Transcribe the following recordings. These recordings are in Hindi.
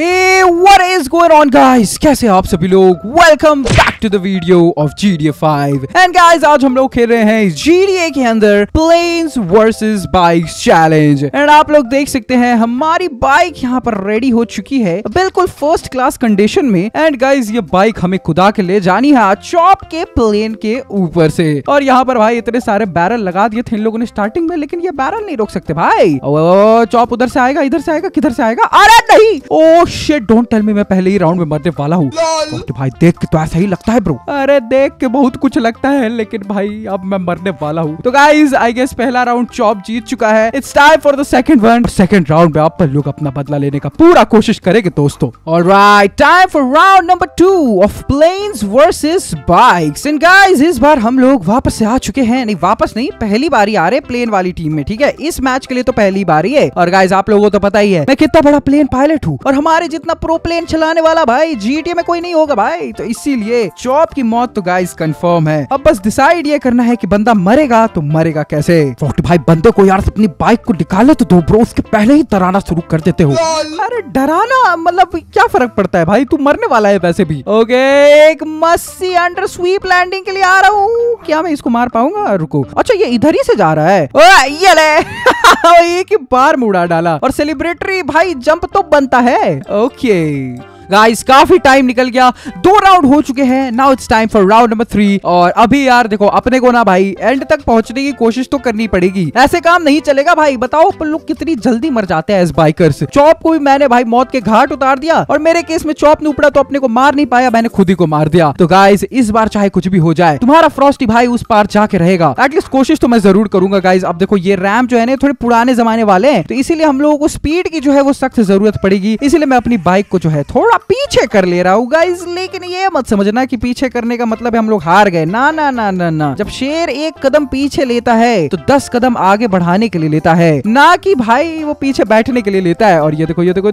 Hey! What is going on guys कैसे आप सभी लोग welcome back to the video of GTA 5 and guys आज हम लोग खेल रहे हैं GTA के अंदर planes versus bikes challenge and आप लोग देख सकते हैं हमारी बाइक यहाँ पर रेडी हो चुकी है बिल्कुल फर्स्ट क्लास कंडीशन में एंड गाइस ये बाइक हमें खुदा के लिए जानी है चौप के प्लेन के ऊपर से और यहाँ पर भाई इतने सारे बैरल लगा दिए थे इन लोगों ने स्टार्टिंग में लेकिन ये बैरल नहीं रोक सकते भाई चौप oh, oh, oh, उधर से आएगा इधर से आएगा किधर से आएगा अरे नहीं oh shit don't tell me मैं पहले ही राउंड में मरने वाला हूँ तो भाई देख के तो ऐसा ही लगता है ब्रो अरे देख के बहुत कुछ लगता है लेकिन भाई अब मैं मरने वाला हूँ तो गाइज आई गेस पहला राउंड चॉप जीत चुका है it's time for the second one second round में आप लोग अपना बदला लेने का पूरा कोशिश करेंगे दोस्तों और right time for round number two of plane versus bikes and guys इस बार हम लोग वापस से आ चुके हैं नहीं वापस नहीं पहली बार आ रहे प्लेन वाली टीम में ठीक है इस मैच के लिए तो पहली बार ही है और गाइज आप लोगों को तो पता ही है मैं कितना बड़ा प्लेन पायलट हूँ और हमारे जितना प्रोप्लेन चलाने वाला भाई जीटी में कोई नहीं होगा भाई तो इसीलिए चौप की मौत तो गाइस कंफर्म है अब बस डिसाइड ये करना है कि बंदा मरेगा तो मरेगा कैसे फोर्ट भाई बंदे को यार अपनी बाइक को निकाले तो दो ब्रो उसके पहले ही डराना शुरू कर देते हो अरे डराना मतलब क्या फर्क पड़ता है भाई तू मरने वाला है वैसे भी ओके एक मस्सी अंडर स्वीप लैंडिंग के लिए आ रहा हूँ क्या मैं इसको मार पाऊंगा रुको अच्छा ये इधर ही से जा रहा है ओ, ये ले एक बार मुड़ा डाला और सेलिब्रेटरी भाई जंप तो बनता है ओके Okay गाइस काफी टाइम निकल गया दो राउंड हो चुके हैं now it's time for round number three और अभी यार देखो अपने को ना भाई एंड तक पहुंचने की कोशिश तो करनी पड़ेगी ऐसे काम नहीं चलेगा भाई बताओ अपन लोग कितनी जल्दी मर जाते हैं एस बाइकर्स चौप को भी मैंने भाई मौत के घाट उतार दिया और मेरे केस में चौप ने उपड़ा तो अपने को मार नहीं पाया मैंने खुद ही को मार दिया तो गाइज इस बार चाहे कुछ भी हो जाए तुम्हारा फ्रॉस्टी भाई उस पार जाके रहेगा एटलीस्ट कोशिश तो मैं जरूर करूंगा गाइज अब देखो ये रैम जो है ना थोड़े पुराने जमाने वाले हैं तो इसीलिए हम लोगों को स्पीड की जो है वो सख्त जरूरत पड़ेगी इसीलिए मैं अपनी बाइक को जो है थोड़ा पीछे कर ले रहा हूँ गाइज लेकिन ये मत समझना कि पीछे करने का मतलब है हम लोग हार गए ना ना ना ना ना जब शेर एक कदम पीछे लेता है तो दस कदम आगे बढ़ाने के लिए लेता है ना कि भाई वो पीछे बैठने के लिए लेता है और ये देखो ये देखो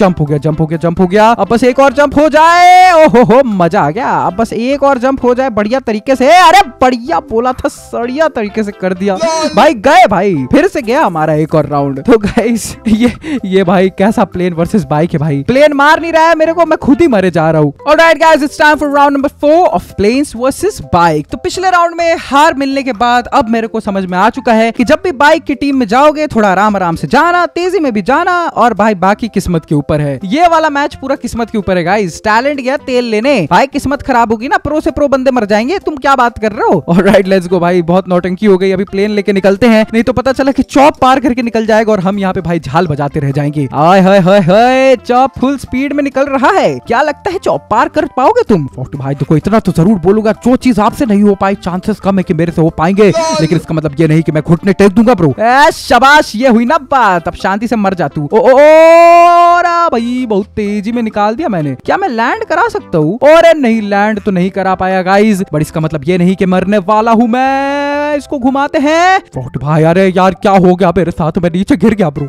जंप हो गया जंप हो गया जंप हो गया अब बस एक और जंप हो जाए ओहो हो मजा आ गया अब बस एक और जंप हो जाए बढ़िया तरीके से अरे बढ़िया बोला था सड़िया तरीके से कर दिया भाई गए भाई फिर से गया हमारा एक और राउंड तो गाइस ये ये भाई कैसा प्लेन वर्सेस बाइक है भाई प्लेन प्लेन मार नहीं रहा है मेरे को मैं खुद ही मरे जा रहा हूँ right guys it's time for round number four of planes versus bike तो पिछले राउंड में हार मिलने के बाद अब मेरे को समझ में आ चुका है कि जब भी बाइक की टीम में जाओगे थोड़ा आराम आराम से जाना तेजी में भी जाना और भाई बाकी किस्मत के ऊपर है ये वाला मैच पूरा किस्मत के ऊपर है गाइज टैलेंट गया तेल लेने भाई किस्मत खराब होगी ना प्रो से प्रो बंदे मर जाएंगे तुम क्या बात कर रहे हो और राइट लेट्स गो भाई बहुत नोटंकी हो गई अभी प्लेन लेके निकलते हैं नहीं तो पता चला की चौप पार करके निकल जाएगा और हम यहाँ पे भाई झाल बजाते रह जाएंगे आय हाय हाय हाय चौप फुल स्पीड में निकल रहा है क्या लगता है चौक पार कर पाओगे तुम फोक्ट भाई देखो इतना तो जरूर बोलूंगा जो चीज आपसे नहीं हो पाई चांसेस कम है की मेरे से हो पाएंगे लेकिन इसका मतलब ये नहीं की मैं घुटने टेक दूंगा ब्रो शबाश ये हुई ना बात अब शांति से मर जा तू भाई बहुत तेजी में निकाल दिया मैंने क्या मैं लैंड करा सकता हूँ और नहीं लैंड तो नहीं करा पाया गाइज बट इसका मतलब ये नहीं कि मरने वाला हूँ मैं है इसको घुमाते हैं फोट भाई अरे यार क्या हो गया मेरे साथ में नीचे गिर गया ब्रो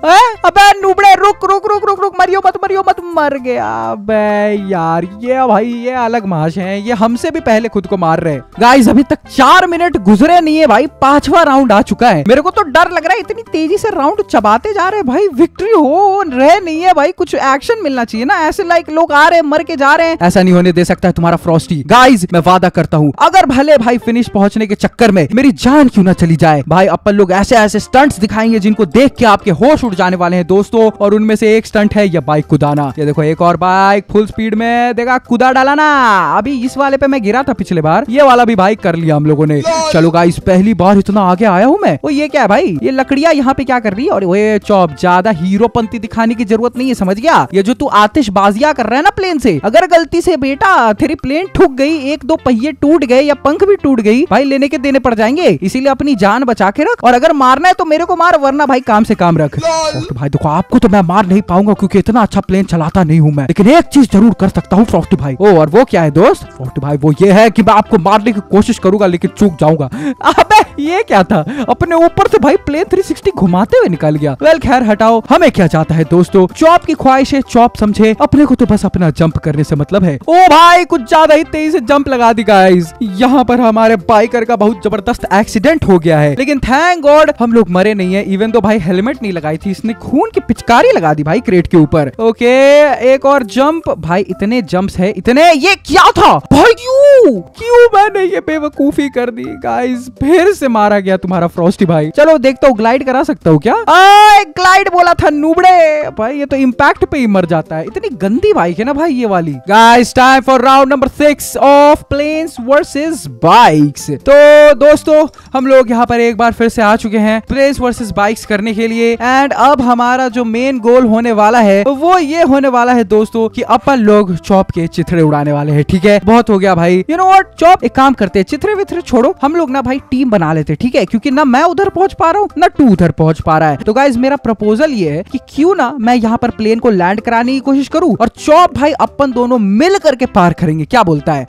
अबे नुबड़े रुक रुक रुक रुक रुक मरियो मत मरियो मत मर गया अबे यार ये भाई ये अलग माश है ये हमसे भी पहले खुद को मार रहे गाइज अभी तक चार मिनट गुजरे नहीं है भाई पांचवा राउंड आ चुका है मेरे को तो डर लग रहा है इतनी तेजी से राउंड चबाते जा रहे भाई विक्ट्री हो रहे नहीं है भाई कुछ एक्शन मिलना चाहिए ना ऐसे लाइक लोग आ रहे मर के जा रहे हैं ऐसा नहीं होने दे सकता है तुम्हारा फ्रॉस्टी गाइज मैं वादा करता हूँ अगर भले भाई फिनिश पहुंचने के चक्कर में मेरी जान क्यों ना चली जाए भाई अपन लोग ऐसे ऐसे स्टंट्स दिखाएंगे जिनको देख के आपके होश उड़ जाने वाले हैं दोस्तों और उनमें से एक स्टंट है यह बाइक कुदाना ये देखो एक और बाइक फुल स्पीड में देखा कुदा डाला ना अभी इस वाले पे मैं गिरा था पिछले बार ये वाला भी बाइक कर लिया हम लोगों ने चलो गाइस पहली बार इतना आगे आया हूँ मैं वो ये क्या है भाई ये लकड़िया यहाँ पे क्या कर रही है और वे चौप ज्यादा हीरोपंती दिखाने की जरूरत नहीं है समझ गया ये जो तू आतिशबाजिया कर रहा है ना प्लेन से अगर गलती से बेटा तेरी प्लेन ठुक गई एक दो पहिए टूट गए या पंख भी टूट गई भाई लेने के देने पड़ जाएंगे इसीलिए अपनी जान बचा के रख और अगर मारना है तो मेरे को मार वरना भाई काम से काम रख तो भाई देखो आपको तो मैं मार नहीं पाऊंगा क्योंकि इतना अच्छा प्लेन चलाता नहीं हूँ मैं लेकिन एक चीज जरूर कर सकता हूँ फ्रॉस्ट भाई ओ और वो क्या है दोस्त फ्रॉस्ट भाई वो ये है की मैं आपको मारने की कोशिश करूंगा लेकिन चूक जाऊंगा अब ये क्या था अपने ऊपर से भाई प्लेन 360 घुमाते हुए निकल गया वेल खैर हटाओ हमें क्या चाहता है दोस्तों चॉप की ख्वाहिश है चॉप समझे अपने को तो बस अपना जंप करने से मतलब है ओ भाई कुछ ज्यादा ही तेजी से जंप लगा दी गाइस यहाँ पर हमारे बाइकर का बहुत जबरदस्त एक्स एक्सीडेंट हो गया है लेकिन थैंक गॉड हम लोग मरे नहीं है इवन तो भाई हेलमेट नहीं लगाई थी इसने खून की पिचकारी लगा दी भाई क्रेट के ऊपर ओके एक और जंप भाई इतने जंप्स है इतने ये क्या था भाई यू क्यों क्यों मैंने ये बेवकूफी कर दी गाइस फिर से मारा गया तुम्हारा फ्रॉस्टी भाई चलो देखता हूँ ग्लाइड करा सकता हूँ क्या ग्लाइड बोला था नूबड़े भाई ये तो इम्पैक्ट पे ही मर जाता है इतनी गंदी बाइक है ना भाई ये वाली guys time for round number six of planes versus bikes तो दोस्तों हम लोग यहाँ पर एक बार फिर से आ चुके हैं प्लेन्स वर्सेज बाइक्स करने के लिए एंड अब हमारा जो मेन गोल होने वाला है वो ये होने वाला है दोस्तों की अपन लोग चौप के चिथड़े उड़ाने वाले है ठीक है बहुत हो गया भाई यू नो वॉट चौप एक काम करते हैं चित्रे वित्रे छोड़ो हम लोग ना भाई टीम बना लेते ठीक है क्योंकि ना मैं उधर पहुंच पा रहा हूँ ना टू उधर पहुंच पा रहा है तो गाइज मेरा प्रपोजल ये है कि क्यों ना मैं यहाँ पर प्लेन को लैंड कराने की कोशिश करूँ और चौप भाई अपन दोनों मिल करके पार करेंगे क्या बोलता है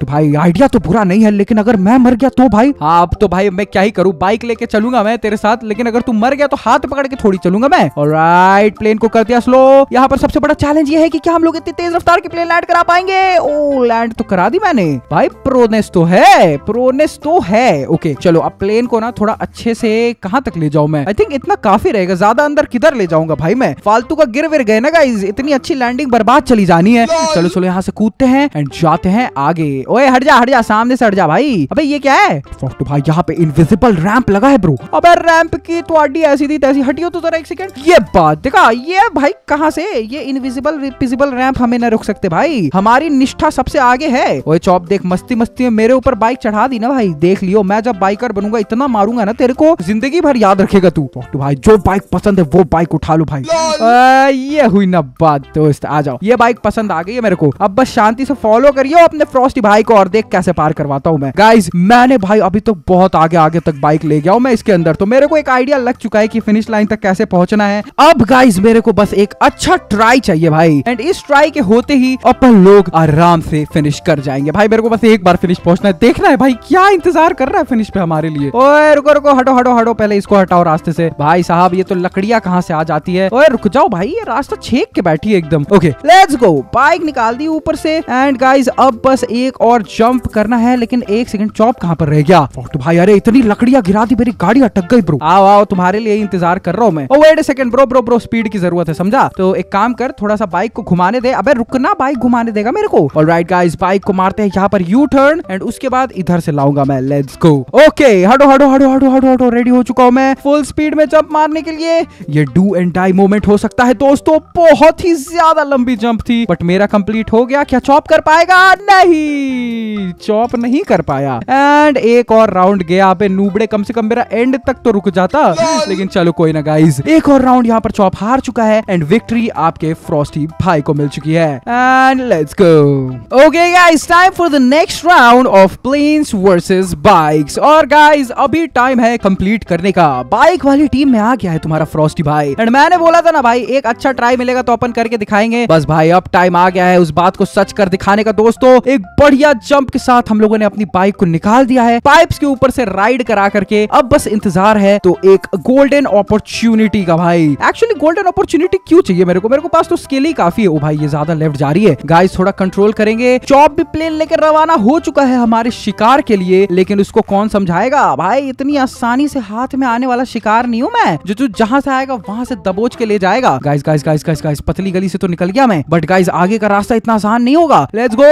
तो भाई आइडिया तो बुरा नहीं है लेकिन अगर मैं मर गया तो भाई आप हाँ, तो भाई मैं क्या ही करूँ बाइक लेके चलूंगा मैं तेरे साथ लेकिन अगर तू मर गया तो हाथ पकड़ के थोड़ी चलूंगा मैं और राइट प्लेन को कर दिया स्लो यहाँ पर सबसे बड़ा चैलेंज ये है कि क्या हम लोग इतनी तेज रफ्तार की प्लेन लैंड करा पाएंगे ओ oh, लैंड तो करा दी मैंने भाई प्रोनेस तो है प्रोनेस तो है ओके चलो अब प्लेन को ना थोड़ा अच्छे से कहाँ तक ले जाऊँ मैं आई थिंक इतना काफी रहेगा ज्यादा अंदर किधर ले जाऊंगा भाई मैं फालतू का गिर विर गए ना गाइज इतनी अच्छी लैंडिंग बर्बाद चली जानी है चलो चलो यहाँ से कूदते हैं एंड जाते हैं आगे ओए हट जा हट जा सामने से हट जा भाई अबे ये क्या है तो भाई यहाँ पे इनविजिबल रैंप लगा है ब्रो अबे रैंप की तो ऐसी थी तैसी हटियो तो जरा एक सेकंड ये बात देखा ये भाई कहाँ से ये इनविजिबल रिपिजिबल रैंप हमें न रोक सकते भाई हमारी निष्ठा सबसे आगे है ओए चौप देख मस्ती मस्ती में मेरे ऊपर बाइक चढ़ा दी ना भाई देख लियो मैं जब बाइकर बनूंगा इतना मारूंगा ना तेरे को जिंदगी भर याद रखेगा तू तो भाई जो बाइक पसंद है वो बाइक उठा लो भाई ये हुई ना बात दोस्त आ जाओ ये बाइक पसंद आ गई है मेरे को अब बस शांति से फॉलो करियो अपने फ्रॉस्टी भाई को और देख कैसे पार करवाता हूँ मैं गाइज मैंने भाई अभी तो बहुत आगे आगे तक बाइक ले गया हूँ मैं इसके अंदर तो मेरे को एक आइडिया लग चुका है की फिनिश लाइन तक कैसे पहुंचना है अब गाइज मेरे को बस एक अच्छा ट्राई चाहिए भाई एंड इस ट्राई के होते ही अपन लोग आराम से फिनिश कर जाएंगे भाई मेरे मेरे को बस एक बार फिनिश पहुंचना है देखना है भाई क्या इंतजार कर रहा है फिनिश पे हमारे लिए ओए रुको रुको हटो हटो हटो पहले इसको हटाओ रास्ते से भाई साहब ये तो लकड़िया कहाँ से आ जाती है ओए रुक जाओ भाई ये रास्ता छेक के बैठी है एकदम ओके लेट्स गो बाइक निकाल दी ऊपर से एंड गाइज अब बस एक और जंप करना है लेकिन एक सेकंड चौप कहाँ पर रह गया तो भाई अरे इतनी लकड़िया गिरा दी मेरी गाड़ी अटक गई ब्रो आओ आओ तुम्हारे लिए इंतजार कर रहा हूँ मैं wait a second bro bro bro speed की जरूरत है समझा तो एक काम कर थोड़ा सा बाइक को घुमाने दे अबे रुकना बाइक घुमाने देगा मेरे को ऑलराइट गाइस बाइक को मारते हैं यहाँ यहाँ पर यू टर्न एंड उसके बाद इधर से लाऊंगा मैं लेट्स गो ओके हटो हटो हटो हटो हटो हटो रेडी हो चुका हूँ मैं फुल स्पीड में जंप मारने के लिए ये डू एंड डाई मोमेंट हो सकता है दोस्तों बहुत ही ज्यादा लंबी जंप थी बट मेरा कंप्लीट हो गया क्या चॉप कर पाएगा नहीं चॉप नहीं कर पाया एंड एक और राउंड गया पे नूबड़े कम से कम मेरा एंड तक तो रुक जाता लेकिन चलो कोई ना गाइज एक और राउंड यहाँ पर चॉप हार चुका है एंड विक्ट्री आपके फ्रॉस्टी भाई को मिल चुकी है and let's go okay guys time for the next round of planes versus bikes और गाइस अभी टाइम है कंप्लीट करने का बाइक वाली टीम में आ गया है तुम्हारा फ्रॉस्टी भाई एंड मैंने बोला था ना भाई एक अच्छा ट्राई मिलेगा तो अपन करके दिखाएंगे बस भाई अब टाइम आ गया है उस बात को सच कर दिखाने का दोस्तों एक बढ़िया जंप के साथ हम लोगों ने अपनी बाइक को निकाल दिया है पाइप्स के ऊपर से राइड करा करके अब बस इंतजार है तो एक गोल्डन अपॉर्चुनिटी का भाई एक्चुअली गोल्डन अपॉर्चुनिटी क्यों चाहिए मेरे को मेरे को पास तो स्किल ही काफी है ओ भाई ये ज्यादा लेफ्ट जा रही है गाइस थोड़ा कंट्रोल करेंगे चॉप भी प्लेन लेकर रवाना हो चुका है हमारे शिकार के लिए लेकिन उसको कौन समझाएगा भाई इतनी आसानी से हाथ में आने वाला शिकार नहीं हूँ मैं जो तू जहाँ से आएगा वहाँ से दबोच के ले जाएगा guys guys guys guys guys पतली गली से तो निकल गया मैं बट गाइस आगे का रास्ता इतना आसान नहीं होगा लेट्स गो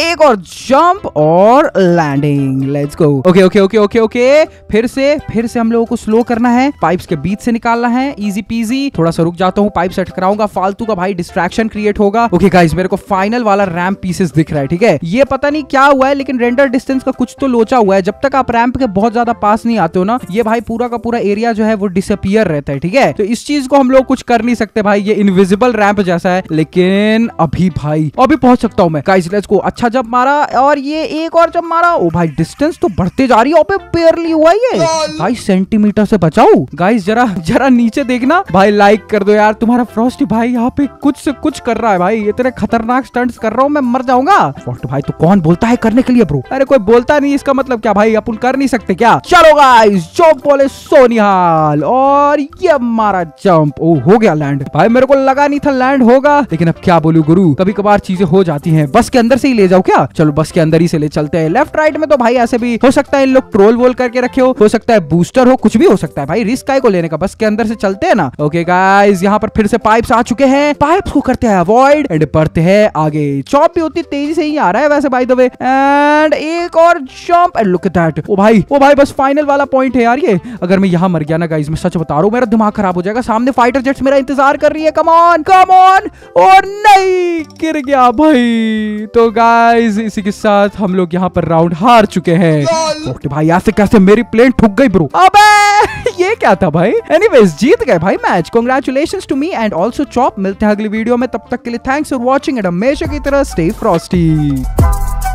एक और जंप और landing let's go okay okay okay okay okay फिर से फिर से हम लोगों को स्लो करना है पाइप्स के बीच से निकालना है इजी पीजी थोड़ा सा रुक जाता हूँ पाइप सेट कराऊंगा फालतू का भाई डिस्ट्रैक्शन क्रिएट होगा ओके okay, गाइस मेरे को फाइनल वाला रैम पीसेस दिख रहा है ठीक है ये पता नहीं क्या हुआ है लेकिन रेंडर डिस्टेंस का कुछ तो लोचा हुआ है जब तक आप रैंप के बहुत ज्यादा पास नहीं आते हो ना ये भाई पूरा का पूरा एरिया जो है वो डिसअपियर रहता है ठीक है तो इस चीज को हम लोग कुछ कर नहीं सकते भाई ये इनविजिबल रैंप जैसा है लेकिन अभी भाई अभी पहुंच सकता हूँ मैं को अच्छा जब मारा और ये एक और जब मारा ओ भाई डिस्टेंस तो बढ़ते जा रही है बेरली हुआ ये भाई सेंटीमीटर से बचाओ गाइस जरा जरा नीचे देखना भाई लाइक कर दो यार तुम्हारा फ्रॉस्ट भाई यहाँ पे कुछ से कुछ कर रहा है भाई इतने खतरनाक स्टंट्स कर रहा हूँ मैं मर जाऊंगा भाई तो कौन बोलता है करने के लिए ब्रो अरे कोई बोलता नहीं इसका मतलब क्या भाई अपन कर नहीं सकते क्या चलो गाइस जंप बोले सोनिहाल और ये मारा जंप ओ हो गया लैंड भाई मेरे को लगा नहीं था लैंड होगा लेकिन अब क्या बोलू गुरु कभी कभार चीजें हो जाती है बस के अंदर से ही ले जाओ क्या चलो बस के अंदर ही से ले चलते हैं लेफ्ट राइट में तो भाई ऐसे भी हो सकता है इन लोग ट्रोल वोल करके रखे हो हो सकता है बूस्टर हो कुछ भी हो सकता है भाई रिस्क को लेने का बस के अंदर से चलते हैं ना ओके गाइस यहाँ पर फिर से पाइप आ चुके हैं पाइप को करते हैं अवॉइड एंड बढ़ते हैं आगे चौप भी उतनी तेजी से ही आ रहा है वैसे बाय द वे एंड एक और jump and look at that oh भाई ओ भाई बस फाइनल वाला पॉइंट है यार ये अगर मैं मर गया ना गाइस मैं सच बता रहा मेरा दिमाग खराब हो जाएगा सामने फाइटर जेट्स मेरा इंतजार कर रही है कम ऑन कम ऑन और नहीं गिर गया भाई तो गाइस इसी के साथ हम लोग पर राउंड हार चुके हैं ओके भाई ऐसे कैसे मेरी प्लेन ठुक गई ब्रो अबे ये क्या था भाई एनीवेज जीत गए भाई match congratulations to me and also Chop मिलते हैं अगली वीडियो में तब तक के लिए थैंक्स फॉर वाचिंग एंड हमेशा की तरह स्टे फ्रॉस्टी Bye.